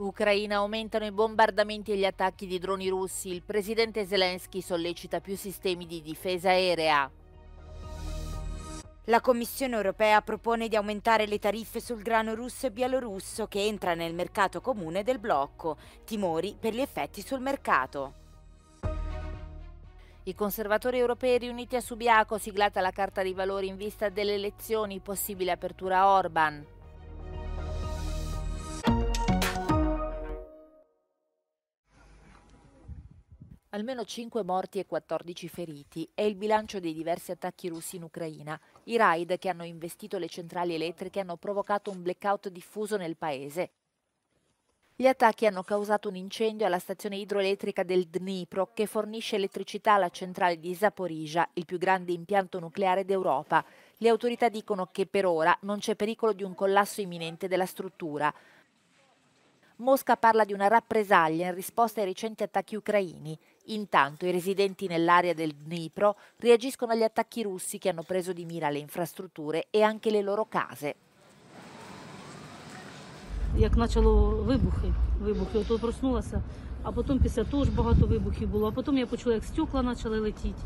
Ucraina aumentano i bombardamenti e gli attacchi di droni russi. Il presidente Zelensky sollecita più sistemi di difesa aerea. La Commissione europea propone di aumentare le tariffe sul grano russo e bielorusso che entra nel mercato comune del blocco, timori per gli effetti sul mercato. I conservatori europei riuniti a Subiaco siglata la carta di valori in vista delle elezioni, possibile apertura a Orban. Almeno 5 morti e 14 feriti è il bilancio dei diversi attacchi russi in Ucraina. I raid che hanno investito le centrali elettriche hanno provocato un blackout diffuso nel paese. Gli attacchi hanno causato un incendio alla stazione idroelettrica del Dnipro che fornisce elettricità alla centrale di Zaporizia, il più grande impianto nucleare d'Europa. Le autorità dicono che per ora non c'è pericolo di un collasso imminente della struttura. Mosca parla di una rappresaglia in risposta ai recenti attacchi ucraini. Intanto i residenti nell'area del Dnipro reagiscono agli attacchi russi che hanno preso di mira le infrastrutture e anche le loro case. Як почало вибухи, вибухи, то проснулася, а потім після того ж багато вибухів було, а потім я почула, як стекла почали летіти.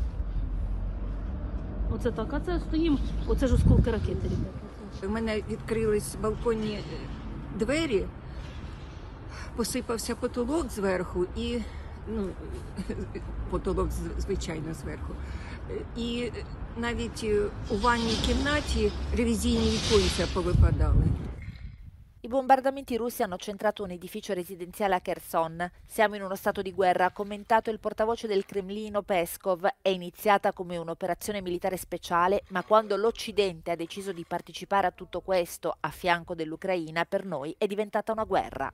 Оце так, а це стоїмо, оце ж осколки ракети. У мене відкрились балконні двері, посипався потолок зверху і ну, потолок, звичайно, зверху. І навіть у ванній кімнаті ревізійні віконця повипадали. I bombardamenti russi hanno centrato un edificio residenziale a Kherson. Siamo in uno stato di guerra, ha commentato il portavoce del Cremlino Peskov. È iniziata come un'operazione militare speciale, ma quando l'Occidente ha deciso di partecipare a tutto questo a fianco dell'Ucraina, per noi è diventata una guerra.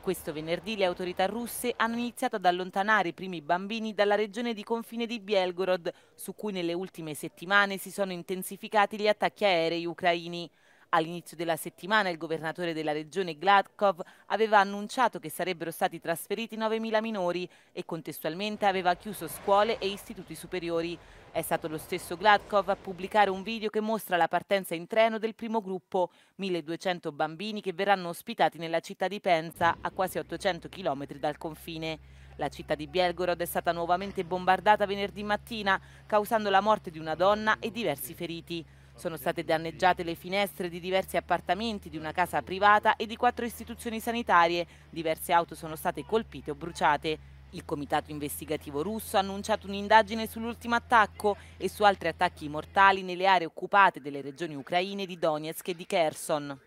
Questo venerdì le autorità russe hanno iniziato ad allontanare i primi bambini dalla regione di confine di Belgorod, su cui nelle ultime settimane si sono intensificati gli attacchi aerei ucraini. All'inizio della settimana il governatore della regione Gladkov aveva annunciato che sarebbero stati trasferiti 9.000 minori e contestualmente aveva chiuso scuole e istituti superiori. È stato lo stesso Gladkov a pubblicare un video che mostra la partenza in treno del primo gruppo, 1.200 bambini che verranno ospitati nella città di Penza, a quasi 800 km dal confine. La città di Belgorod è stata nuovamente bombardata venerdì mattina, causando la morte di una donna e diversi feriti. Sono state danneggiate le finestre di diversi appartamenti di una casa privata e di quattro istituzioni sanitarie. Diverse auto sono state colpite o bruciate. Il comitato investigativo russo ha annunciato un'indagine sull'ultimo attacco e su altri attacchi mortali nelle aree occupate delle regioni ucraine di Donetsk e di Kherson.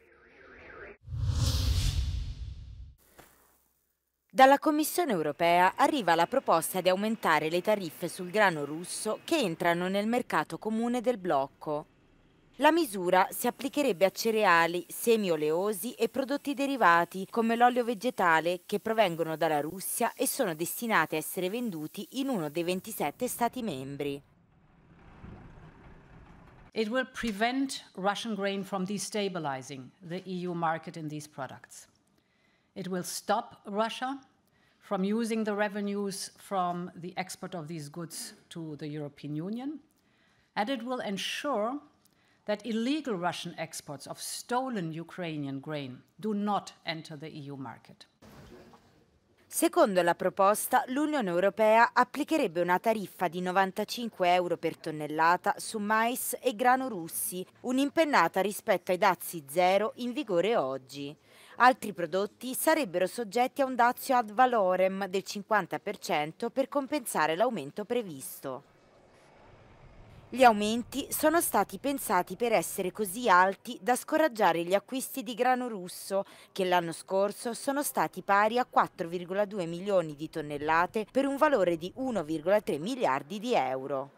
Dalla Commissione europea arriva la proposta di aumentare le tariffe sul grano russo che entrano nel mercato comune del blocco. La misura si applicherebbe a cereali, semi oleosi e prodotti derivati come l'olio vegetale che provengono dalla Russia e sono destinati a essere venduti in uno dei 27 Stati membri. It will prevent Russian grain from destabilizing the EU market in these products. It will stop Russia from using the revenues from the export of these goods to the European Union. And it will ensure that illegal Russian exports of stolen Ukrainian grain do not enter the EU market. Secondo la proposta, l'Unione Europea applicherebbe una tariffa di 95 euro per tonnellata su mais e grano russi, un'impennata rispetto ai dazi zero in vigore oggi. Altri prodotti sarebbero soggetti a un dazio ad valorem del 50% per compensare l'aumento previsto. Gli aumenti sono stati pensati per essere così alti da scoraggiare gli acquisti di grano russo, che l'anno scorso sono stati pari a 4,2 milioni di tonnellate per un valore di 1,3 miliardi di euro.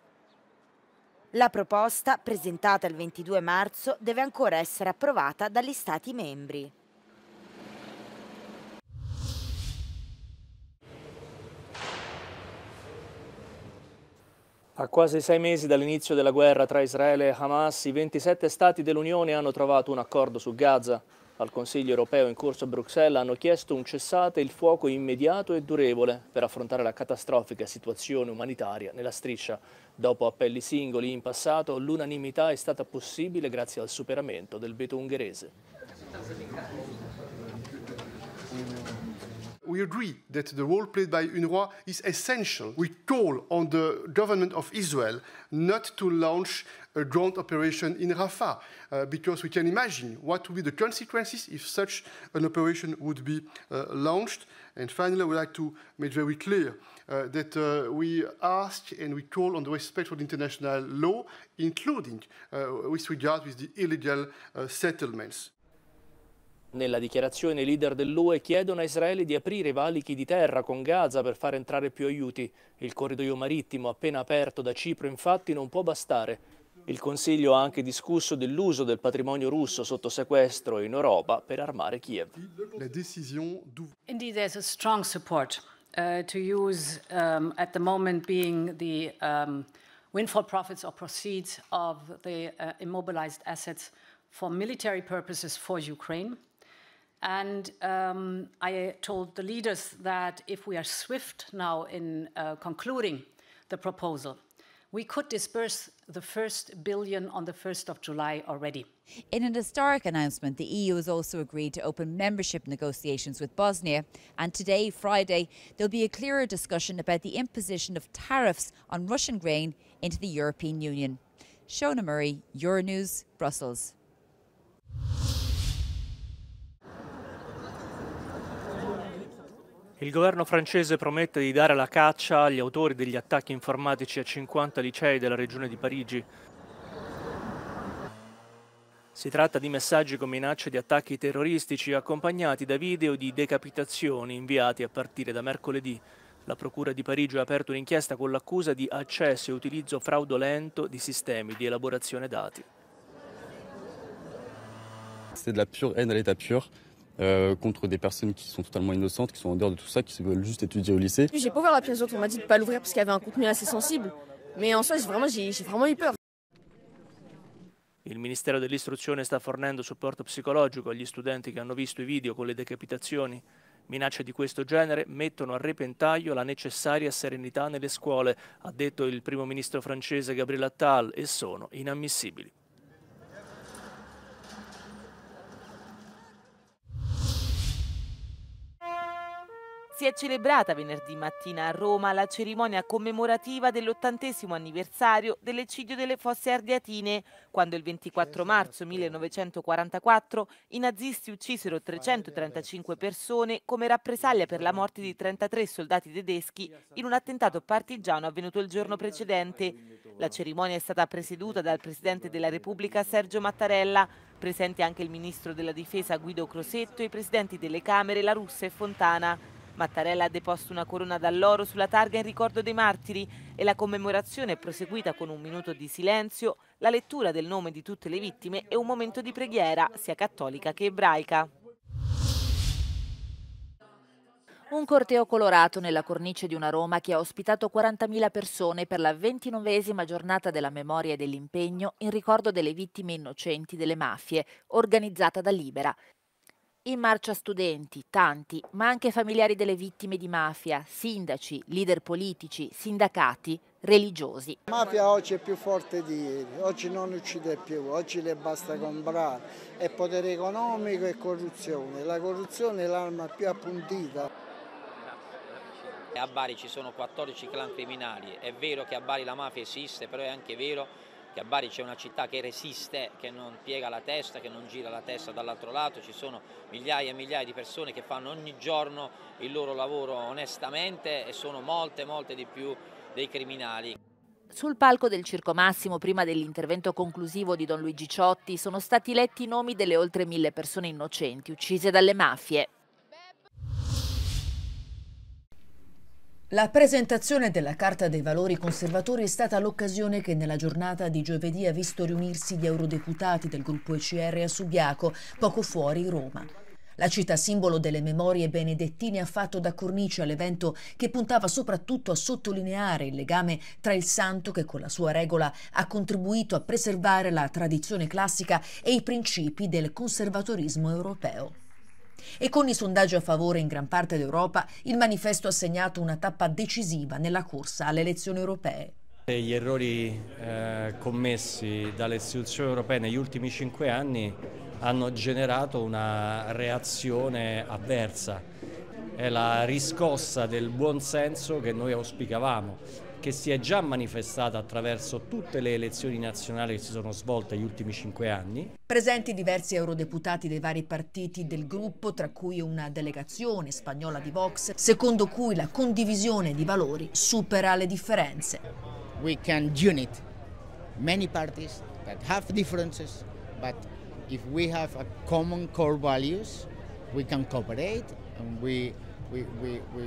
La proposta, presentata il 22 marzo, deve ancora essere approvata dagli Stati membri. A quasi sei mesi dall'inizio della guerra tra Israele e Hamas, i 27 Stati dell'Unione hanno trovato un accordo su Gaza. Al Consiglio europeo in corso a Bruxelles hanno chiesto un cessate il fuoco immediato e durevole per affrontare la catastrofica situazione umanitaria nella striscia. Dopo appelli singoli in passato, l'unanimità è stata possibile grazie al superamento del veto ungherese. we agree that the role played by UNRWA is essential. We call on the government of Israel not to launch a ground operation in Rafah, uh, because we can imagine what would be the consequences if such an operation would be uh, launched. And finally, I would like to make very clear uh, that uh, we ask and we call on the respect for the international law, including uh, with regard with the illegal uh, settlements. Nella dichiarazione i leader dell'UE chiedono a Israele di aprire i valichi di terra con Gaza per far entrare più aiuti. Il corridoio marittimo appena aperto da Cipro infatti non può bastare. Il Consiglio ha anche discusso dell'uso del patrimonio russo sotto sequestro in Europa per armare Kiev. Indeed there's a strong support uh, to use um, at the moment being the um, windfall profits or proceeds of the uh, immobilized assets for military purposes for Ukraine. And um, I told the leaders that if we are swift now in uh, concluding the proposal, we could disperse the first billion on the 1st of July already. In an historic announcement, the EU has also agreed to open membership negotiations with Bosnia. And today, Friday, there'll be a clearer discussion about the imposition of tariffs on Russian grain into the European Union. Shona Murray, Euronews, Brussels. Il governo francese promette di dare la caccia agli autori degli attacchi informatici a 50 licei della regione di Parigi. Si tratta di messaggi con minacce di attacchi terroristici accompagnati da video di decapitazioni inviati a partire da mercoledì. La Procura di Parigi ha aperto un'inchiesta con l'accusa di accesso e utilizzo fraudolento di sistemi di elaborazione dati. C'est de la pure haine à l'état pur euh, contre des personnes qui sont totalement innocentes, qui sont en dehors de tout ça, qui veulent juste étudier au lycée. J'ai pas ouvert la pièce d'autre, on m'a dit de pas l'ouvrir parce qu'il y avait un contenu assez sensible. Mais en soi, vraiment, j'ai vraiment eu peur. Il Ministero dell'Istruzione sta fornendo supporto psicologico agli studenti che hanno visto i video con le decapitazioni. Minacce di questo genere mettono a repentaglio la necessaria serenità nelle scuole, ha detto il primo ministro francese Gabriel Attal, e sono inammissibili. Si è celebrata venerdì mattina a Roma la cerimonia commemorativa dell'ottantesimo anniversario dell'eccidio delle Fosse Ardeatine, quando il 24 marzo 1944 i nazisti uccisero 335 persone come rappresaglia per la morte di 33 soldati tedeschi in un attentato partigiano avvenuto il giorno precedente. La cerimonia è stata presieduta dal Presidente della Repubblica Sergio Mattarella, presenti anche il Ministro della Difesa Guido Crosetto e i Presidenti delle Camere La Russa e Fontana. Mattarella ha deposto una corona d'alloro sulla targa in ricordo dei martiri e la commemorazione è proseguita con un minuto di silenzio, la lettura del nome di tutte le vittime e un momento di preghiera, sia cattolica che ebraica. Un corteo colorato nella cornice di una Roma che ha ospitato 40.000 persone per la 29esima giornata della memoria e dell'impegno in ricordo delle vittime innocenti delle mafie, organizzata da Libera. In marcia studenti, tanti, ma anche familiari delle vittime di mafia, sindaci, leader politici, sindacati, religiosi. La mafia oggi è più forte di ieri, oggi non uccide più, oggi le basta comprare. È potere economico e corruzione. La corruzione è l'arma più appuntita. A Bari ci sono 14 clan criminali, è vero che a Bari la mafia esiste, però è anche vero che a Bari c'è una città che resiste, che non piega la testa, che non gira la testa dall'altro lato, ci sono migliaia e migliaia di persone che fanno ogni giorno il loro lavoro onestamente e sono molte, molte di più dei criminali. Sul palco del Circo Massimo, prima dell'intervento conclusivo di Don Luigi Ciotti, sono stati letti i nomi delle oltre mille persone innocenti uccise dalle mafie. La presentazione della Carta dei Valori Conservatori è stata l'occasione che nella giornata di giovedì ha visto riunirsi gli eurodeputati del gruppo ECR a Subiaco, poco fuori Roma. La città simbolo delle memorie benedettine ha fatto da cornice all'evento che puntava soprattutto a sottolineare il legame tra il santo che con la sua regola ha contribuito a preservare la tradizione classica e i principi del conservatorismo europeo. E con i sondaggi a favore in gran parte d'Europa, il manifesto ha segnato una tappa decisiva nella corsa alle elezioni europee. Gli errori eh, commessi dalle istituzioni europee negli ultimi cinque anni hanno generato una reazione avversa. È la riscossa del buon senso che noi auspicavamo che si è già manifestata attraverso tutte le elezioni nazionali che si sono svolte negli ultimi cinque anni. Presenti diversi eurodeputati dei vari partiti del gruppo, tra cui una delegazione spagnola di Vox, secondo cui la condivisione di valori supera le differenze. We can unite many parties that have differences, but if we have a common core values, we can cooperate and we, we, we, we,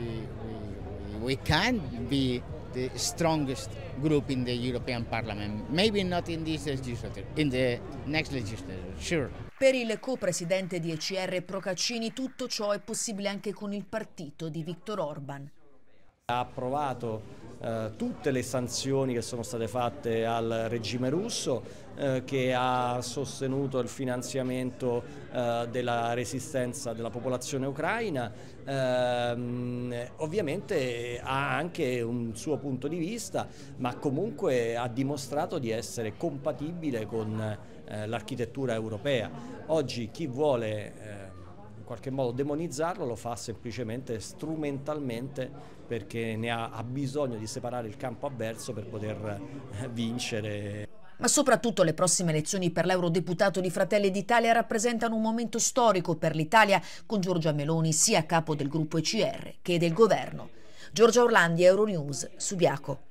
we, we can be the strongest group in the European Parliament. Maybe not in this legislature, in the next legislature, sure. Per il co-presidente di ECR Procaccini tutto ciò è possibile anche con il partito di Viktor Orban. Ha approvato eh, tutte le sanzioni che sono state fatte al regime russo eh, che ha sostenuto il finanziamento eh, della resistenza della popolazione ucraina, ehm, ovviamente ha anche un suo punto di vista, ma comunque ha dimostrato di essere compatibile con eh, l'architettura europea. Oggi chi vuole qualche modo demonizzarlo lo fa semplicemente strumentalmente perché ne ha, ha bisogno di separare il campo avverso per poter eh, vincere. Ma soprattutto le prossime elezioni per l'eurodeputato di Fratelli d'Italia rappresentano un momento storico per l'Italia con Giorgia Meloni sia a capo del gruppo ECR che del governo. Giorgia Orlandi, Euronews, Subiaco.